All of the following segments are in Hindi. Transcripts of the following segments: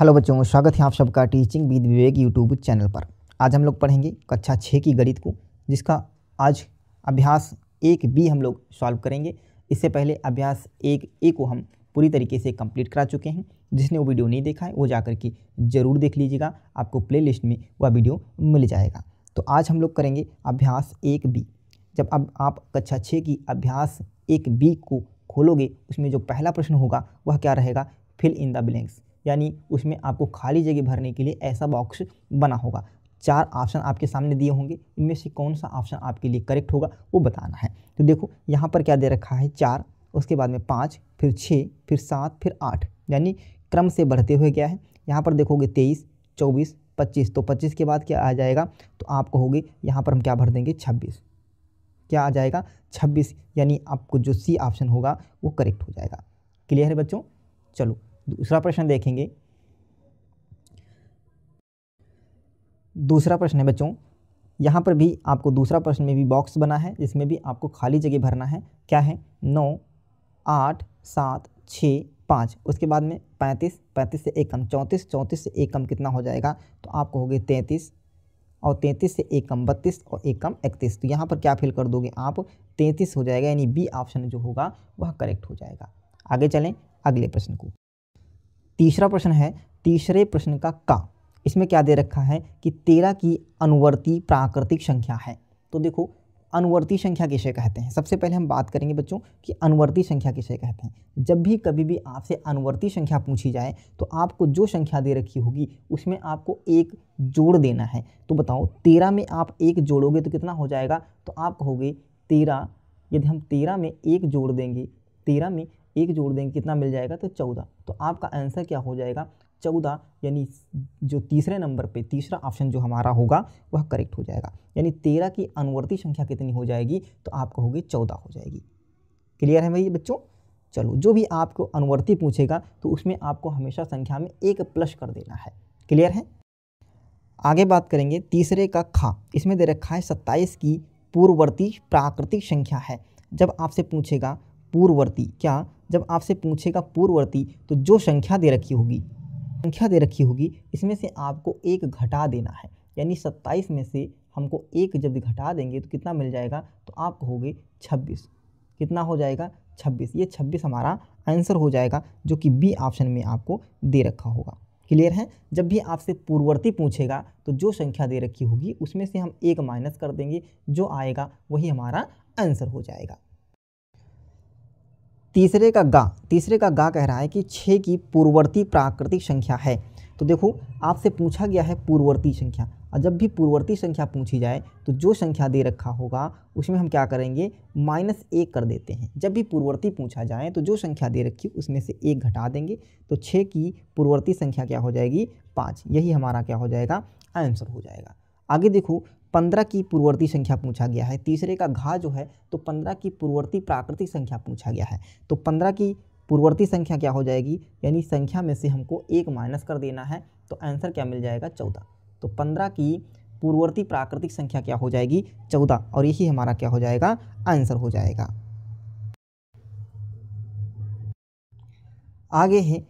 हेलो बच्चों स्वागत है आप सबका teaching with Vivek YouTube channel पर आज हम लोग पढ़ेंगे कक्षा छः की गणित को जिसका आज अभ्यास एक बी हम लोग सॉल्व करेंगे इससे पहले अभ्यास एक ए को हम पूरी तरीके से कंप्लीट करा चुके हैं जिसने वो वीडियो नहीं देखा है वो जाकर के ज़रूर देख लीजिएगा आपको प्ले लिस्ट में वह वीडियो मिल जाएगा तो आज हम लोग करेंगे अभ्यास एक बी जब अब आप कक्षा छः की अभ्यास एक बी को खोलोगे उसमें जो पहला प्रश्न होगा वह क्या रहेगा फिल इन द ब्लैंक्स यानी उसमें आपको खाली जगह भरने के लिए ऐसा बॉक्स बना होगा चार ऑप्शन आपके सामने दिए होंगे इनमें से कौन सा ऑप्शन आपके लिए करेक्ट होगा वो बताना है तो देखो यहाँ पर क्या दे रखा है चार उसके बाद में पाँच फिर छः फिर सात फिर आठ यानी क्रम से बढ़ते हुए क्या है यहाँ पर देखोगे तेईस चौबीस पच्चीस तो पच्चीस के बाद क्या आ जाएगा तो आप कहोगे यहाँ पर हम क्या भर देंगे छब्बीस क्या आ जाएगा छब्बीस यानी आपको जो सी ऑप्शन होगा वो करेक्ट हो जाएगा क्लियर है बच्चों चलो दूसरा प्रश्न देखेंगे दूसरा प्रश्न है बच्चों यहाँ पर भी आपको दूसरा प्रश्न में भी बॉक्स बना है जिसमें भी आपको खाली जगह भरना है क्या है नौ आठ सात छः पाँच उसके बाद में पैंतीस पैंतीस से एक कम चौंतीस चौंतीस से एक कम कितना हो जाएगा तो आपको हो गए तैंतीस और तैंतीस से एक कम बत्तीस और एक कम इकतीस तो यहाँ पर क्या फिल कर दोगे आप तैंतीस हो जाएगा यानी बी ऑप्शन जो होगा वह करेक्ट हो जाएगा आगे चलें अगले प्रश्न को तीसरा प्रश्न है तीसरे प्रश्न का का इसमें क्या दे रखा है कि तेरह की अनुवर्ती प्राकृतिक संख्या है तो देखो अनुवर्ती संख्या किसे कहते हैं सबसे पहले हम बात करेंगे बच्चों कि अनुवर्ती संख्या किसे कहते हैं जब भी कभी भी आपसे अनुवर्ती संख्या पूछी जाए तो आपको जो संख्या दे रखी होगी उसमें आपको एक जोड़ देना है तो बताओ तेरह में आप एक जोड़ोगे तो कितना हो जाएगा तो आप कहोगे तेरह यदि हम तेरह में एक जोड़ देंगे तेरह में एक जोड़ देंगे कितना मिल जाएगा तो चौदह तो आपका आंसर क्या हो जाएगा चौदह यानी जो तीसरे नंबर पे तीसरा ऑप्शन जो हमारा होगा वह करेक्ट हो जाएगा यानी तेरह की अनुवर्ती संख्या कितनी हो जाएगी तो आपको होगी चौदह हो जाएगी क्लियर है भाई बच्चों चलो जो भी आपको अनुवर्ती पूछेगा तो उसमें आपको हमेशा संख्या में एक प्लस कर देना है क्लियर है आगे बात करेंगे तीसरे का खा इसमें दे रखा है सत्ताईस की पूर्ववर्ती प्राकृतिक संख्या है जब आपसे पूछेगा पूर्ववर्ती क्या जब आपसे पूछेगा पूर्ववर्ती तो जो संख्या दे रखी होगी संख्या दे रखी होगी इसमें से आपको एक घटा देना है यानी सत्ताईस में से हमको एक जब घटा देंगे तो कितना मिल जाएगा तो आप कहोगे छब्बीस कितना हो जाएगा छब्बीस ये छब्बीस हमारा आंसर हो जाएगा जो कि बी ऑप्शन में आपको दे रखा होगा क्लियर है जब भी आपसे पूर्ववर्ती पूछेगा तो जो संख्या दे रखी होगी उसमें से हम एक माइनस कर देंगे जो आएगा वही हमारा आंसर हो जाएगा तीसरे का गा तीसरे का गा कह रहा है कि छः की पूर्ववर्ती प्राकृतिक संख्या है तो देखो आपसे पूछा गया है पूर्ववर्ती संख्या और जब भी पूर्ववर्ती संख्या पूछी जाए तो जो संख्या दे रखा होगा उसमें हम क्या करेंगे माइनस एक कर देते हैं जब भी पूर्ववर्ती पूछा जाए तो जो संख्या दे रखी उसमें से एक घटा देंगे तो छः की पूर्ववर्ती संख्या क्या हो जाएगी पाँच यही हमारा क्या हो जाएगा आंसर हो जाएगा आगे देखो पंद्रह की पूर्ववर्ती संख्या पूछा गया है तीसरे का घा जो है तो पंद्रह की पूर्ववर्ती प्राकृतिक संख्या पूछा गया है तो पंद्रह की पूर्ववर्ती संख्या क्या हो जाएगी यानी संख्या में से हमको एक माइनस कर देना है तो आंसर क्या मिल जाएगा चौदह तो पंद्रह की पूर्ववर्ती प्राकृतिक संख्या क्या हो जाएगी चौदह और यही हमारा क्या हो जाएगा आंसर हो जाएगा आगे है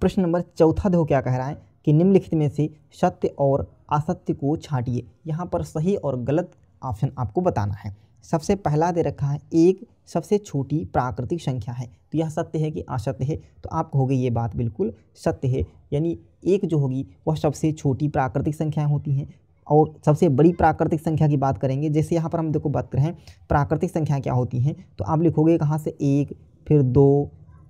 प्रश्न नंबर चौथा देखो क्या कह रहा है कि निम्नलिखित में से सत्य और असत्य को छाटिए यहाँ पर सही और गलत ऑप्शन आपको बताना है सबसे पहला दे रखा है एक सबसे छोटी प्राकृतिक संख्या है तो यह सत्य है कि असत्य है तो आप कहोगे ये बात बिल्कुल सत्य है यानी एक जो होगी वह सबसे छोटी प्राकृतिक संख्याएँ होती हैं और सबसे बड़ी प्राकृतिक संख्या की बात करेंगे जैसे यहाँ पर हम देखो बात करें प्राकृतिक संख्या क्या होती हैं तो आप लिखोगे कहाँ से एक फिर दो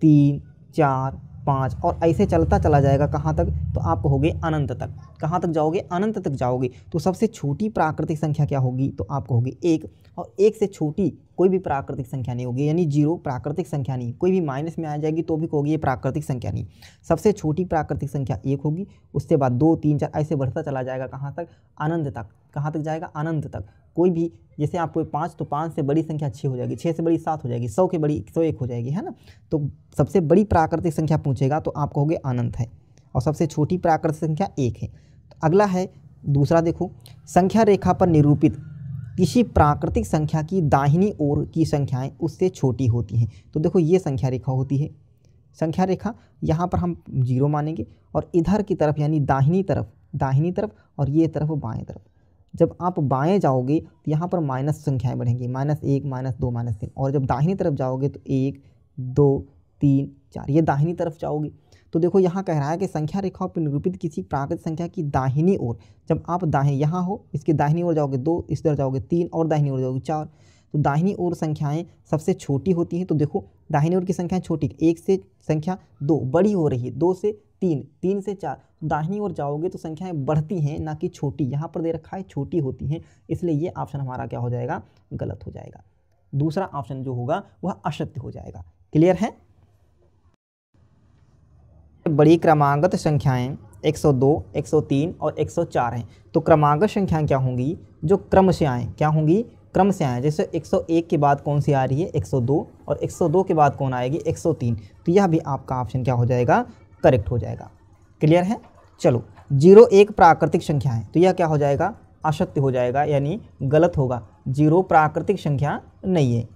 तीन चार पाँच और ऐसे चलता चला जाएगा कहाँ तक तो आपको कहोगे अनंत तक कहाँ तक जाओगे अनंत तक जाओगे तो सबसे छोटी प्राकृतिक संख्या क्या होगी तो आपको होगी एक और एक से छोटी कोई भी प्राकृतिक संख्या नहीं होगी यानी जीरो प्राकृतिक संख्या नहीं कोई भी माइनस में आ जाएगी तो भी होगी ये प्राकृतिक संख्या नहीं सबसे छोटी प्राकृतिक संख्या एक होगी उसके बाद दो तीन चार ऐसे बढ़ता चला जाएगा कहाँ तक आनंद तक कहाँ तक जाएगा आनंद तक कोई भी जैसे आपको पाँच तो पाँच से बड़ी संख्या छः हो जाएगी छः से बड़ी सात हो जाएगी सौ के बड़ी सौ एक हो जाएगी है ना तो सबसे बड़ी प्राकृतिक संख्या पूछेगा तो आप कहोगे आनंद है और सबसे छोटी प्राकृतिक संख्या एक है तो अगला है दूसरा देखो संख्या रेखा पर निरूपित किसी प्राकृतिक संख्या की दाहिनी ओर की संख्याएं उससे छोटी होती हैं तो देखो ये संख्या रेखा होती है संख्या रेखा यहाँ पर हम जीरो मानेंगे और इधर की तरफ यानी दाहिनी तरफ दाहिनी तरफ और ये तरफ बाएं तरफ जब आप बाएं जाओगे तो यहाँ पर माइनस संख्याएँ बढ़ेंगी माइनस एक माइनस दो माइनस तीन और जब दाहिनी तरफ जाओगे तो एक दो तीन चार ये दाहिनी तरफ जाओगे तो देखो यहाँ कह रहा है कि संख्या रेखाओं पर निरूपित किसी प्राकृतिक संख्या की दाहिनी ओर जब आप दाहिनी यहाँ हो इसके दाहिनी ओर जाओगे दो इस तरह जाओगे तीन और दाहिनी ओर जाओगे चार तो दाहिनी ओर संख्याएं सबसे छोटी होती हैं तो देखो दाहिनी ओर की संख्याएं छोटी एक से संख्या दो बड़ी हो रही है दो से तीन तीन से चार तो दाहिनी ओर जाओगे तो संख्याएं बढ़ती हैं ना कि छोटी यहाँ पर दे रखा है छोटी होती हैं इसलिए ये ऑप्शन हमारा क्या हो जाएगा गलत हो जाएगा दूसरा ऑप्शन जो होगा वह असत्य हो जाएगा क्लियर है बड़ी क्रमांगत संख्याएं 102, 103 और 104 हैं तो क्रमांगत संख्याएं क्या होंगी जो क्रम से आएँ क्या होंगी क्रम से आएँ जैसे 101 के बाद कौन सी आ रही है 102 और 102 के बाद कौन आएगी 103 तो यह भी आपका ऑप्शन क्या हो जाएगा करेक्ट हो जाएगा क्लियर है चलो जीरो एक प्राकृतिक संख्या है तो यह क्या हो जाएगा असत्य हो जाएगा यानी गलत होगा जीरो प्राकृतिक संख्या नहीं है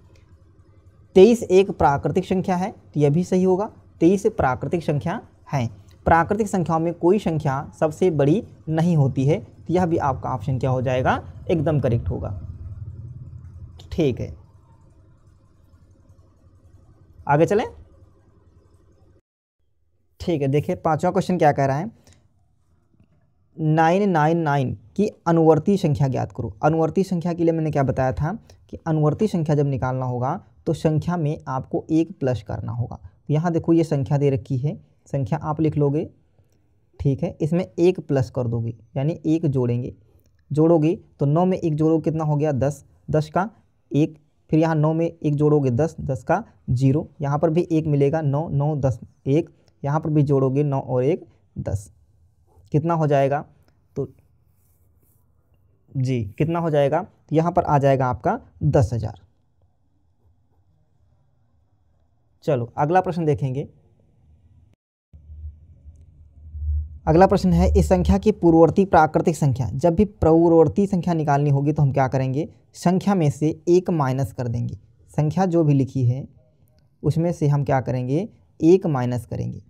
तेईस एक प्राकृतिक संख्या है तो यह भी सही होगा तेईस प्राकृतिक संख्या हैं प्राकृतिक संख्याओं में कोई संख्या सबसे बड़ी नहीं होती है तो यह भी आपका ऑप्शन क्या हो जाएगा एकदम करेक्ट होगा ठीक है आगे चलें ठीक है देखिए पांचवा क्वेश्चन क्या कह रहा है नाइन नाइन नाइन की अनुवर्ती संख्या ज्ञात करो अनुवर्ती संख्या के लिए मैंने क्या बताया था कि अनुवर्ती संख्या जब निकालना होगा तो संख्या में आपको एक प्लस करना होगा तो यहाँ देखो ये संख्या दे रखी है संख्या आप लिख लोगे ठीक है इसमें एक प्लस कर दोगे यानी एक जोड़ेंगे जोड़ोगे तो नौ में एक जोड़ोगे कितना हो गया दस दस का एक फिर यहाँ नौ में एक जोड़ोगे दस दस का जीरो यहाँ पर भी एक मिलेगा नौ नौ दस एक यहाँ पर भी जोड़ोगे नौ और एक दस कितना हो जाएगा तो जी कितना हो जाएगा तो यहाँ पर आ जाएगा आपका दस हज़ार चलो अगला प्रश्न देखेंगे अगला प्रश्न है इस संख्या की पूर्ववर्ती प्राकृतिक संख्या जब भी पूर्ववर्ती संख्या निकालनी होगी तो हम क्या करेंगे संख्या में से एक माइनस कर देंगे संख्या जो भी लिखी है उसमें से हम क्या करेंगे एक माइनस करेंगे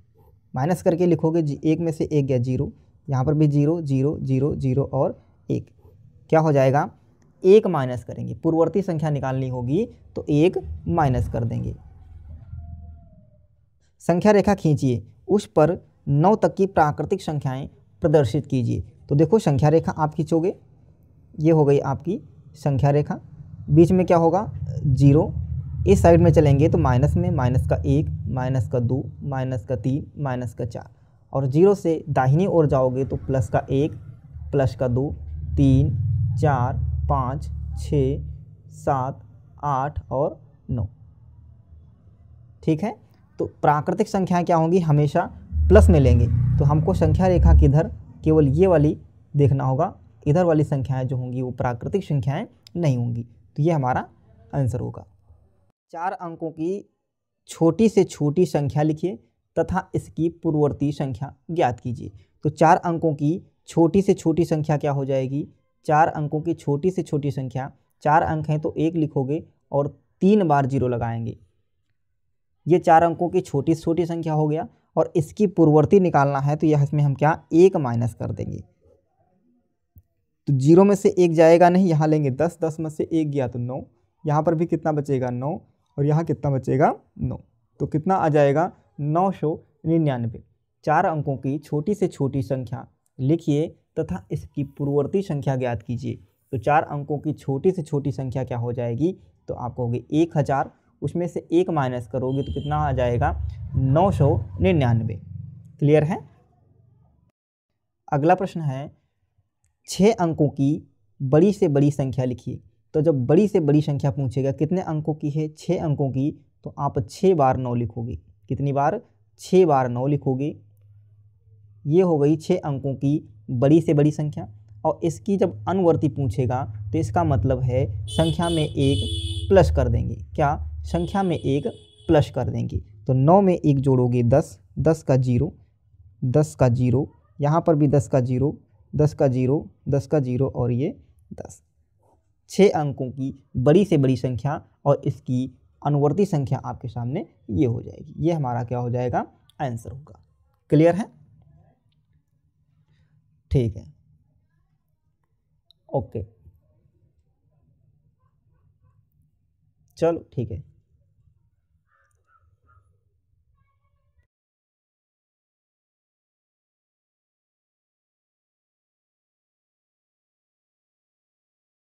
माइनस करके लिखोगे एक में से एक गया जीरो यहाँ पर भी जीरो जीरो जीरो जीरो और एक क्या हो जाएगा एक माइनस करेंगे पूर्ववर्ती संख्या निकालनी होगी तो एक माइनस कर देंगे संख्या रेखा खींचिए उस पर नौ तक की प्राकृतिक संख्याएं प्रदर्शित कीजिए तो देखो संख्या रेखा आप खींचोगे ये हो गई आपकी संख्या रेखा बीच में क्या होगा जीरो इस साइड में चलेंगे तो माइनस में माइनस का एक माइनस का दो माइनस का तीन माइनस का चार और जीरो से दाहिनी ओर जाओगे तो प्लस का एक प्लस का दो तीन चार पाँच छ सात आठ और नौ ठीक है तो प्राकृतिक संख्याएं क्या होंगी हमेशा प्लस में लेंगे तो हमको संख्या रेखा किधर केवल ये वाली देखना होगा इधर वाली संख्याएं जो होंगी वो प्राकृतिक संख्याएं नहीं होंगी तो ये हमारा आंसर होगा चार अंकों की छोटी से छोटी संख्या लिखिए तथा इसकी पूर्ववर्ती संख्या ज्ञात कीजिए तो चार अंकों की छोटी से छोटी संख्या क्या हो जाएगी चार अंकों की छोटी से छोटी संख्या चार अंक हैं तो एक लिखोगे और तीन बार जीरो लगाएंगे ये चार अंकों की छोटी से छोटी संख्या हो गया और इसकी पूर्ववर्ती निकालना है तो यह इसमें हम क्या एक माइनस कर देंगे तो जीरो में से एक जाएगा नहीं यहाँ लेंगे दस दस में से एक गया तो नौ यहाँ पर भी कितना बचेगा नौ और यहाँ कितना बचेगा नौ तो कितना आ जाएगा नौ सौ निन्यानवे चार अंकों की छोटी से छोटी संख्या लिखिए तथा इसकी पूर्ववर्ती संख्या ज्ञात कीजिए तो चार अंकों की छोटी से छोटी संख्या क्या हो जाएगी तो आपको होगी एक हज़ार उसमें से एक माइनस करोगे तो कितना आ जाएगा नौ सौ निन्यानवे क्लियर है अगला प्रश्न है छः अंकों की बड़ी से बड़ी संख्या लिखिए तो जब बड़ी से बड़ी संख्या पूछेगा कितने अंकों की है छः अंकों की तो आप छः बार नौ लिखोगे कितनी बार छः बार नौ लिखोगे ये हो गई छः अंकों की बड़ी से बड़ी संख्या और इसकी जब अनुवर्ती पूछेगा तो इसका मतलब है संख्या में एक प्लस कर देंगे क्या संख्या में एक प्लस कर देंगे तो नौ में एक जोड़ोगे दस दस का जीरो दस का जीरो यहाँ पर भी दस का जीरो दस का जीरो दस का जीरो और ये दस छः अंकों की बड़ी से बड़ी संख्या और इसकी अनुवर्ती संख्या आपके सामने ये हो जाएगी ये हमारा क्या हो जाएगा आंसर होगा क्लियर है ठीक है ओके चलो ठीक है